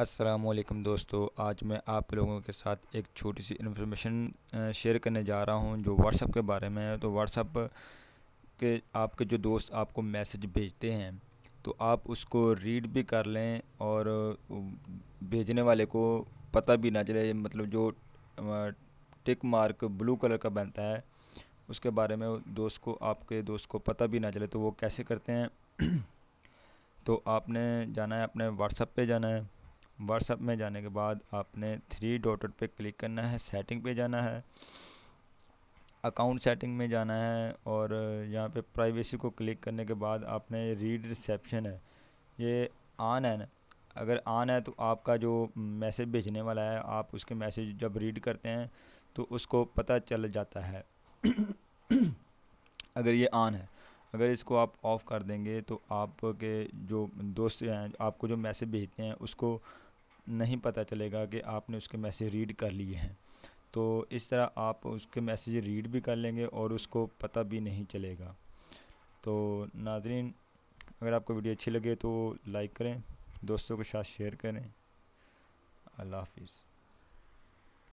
असलम दोस्तों आज मैं आप लोगों के साथ एक छोटी सी इन्फॉर्मेशन शेयर करने जा रहा हूं जो व्हाट्सअप के बारे में है तो व्हाट्सएप के आपके जो दोस्त आपको मैसेज भेजते हैं तो आप उसको रीड भी कर लें और भेजने वाले को पता भी ना चले मतलब जो टिक मार्क ब्लू कलर का बनता है उसके बारे में दोस्त को आपके दोस्त को पता भी ना चले तो वो कैसे करते हैं तो आपने जाना है अपने व्हाट्सएप पे जाना है व्हाट्सएप में जाने के बाद आपने थ्री डॉटेड पे क्लिक करना है सेटिंग पे जाना है अकाउंट सेटिंग में जाना है और यहाँ पे प्राइवेसी को क्लिक करने के बाद आपने रीड रिसेप्शन है ये ऑन है ना अगर ऑन है तो आपका जो मैसेज भेजने वाला है आप उसके मैसेज जब रीड करते हैं तो उसको पता चल जाता है अगर ये ऑन है अगर इसको आप ऑफ़ कर देंगे तो आपके जो दोस्त हैं आपको जो मैसेज भेजते हैं उसको नहीं पता चलेगा कि आपने उसके मैसेज रीड कर लिए हैं तो इस तरह आप उसके मैसेज रीड भी कर लेंगे और उसको पता भी नहीं चलेगा तो नाजरीन अगर आपको वीडियो अच्छी लगे तो लाइक करें दोस्तों के साथ शेयर करें अल्लाह हाफिज़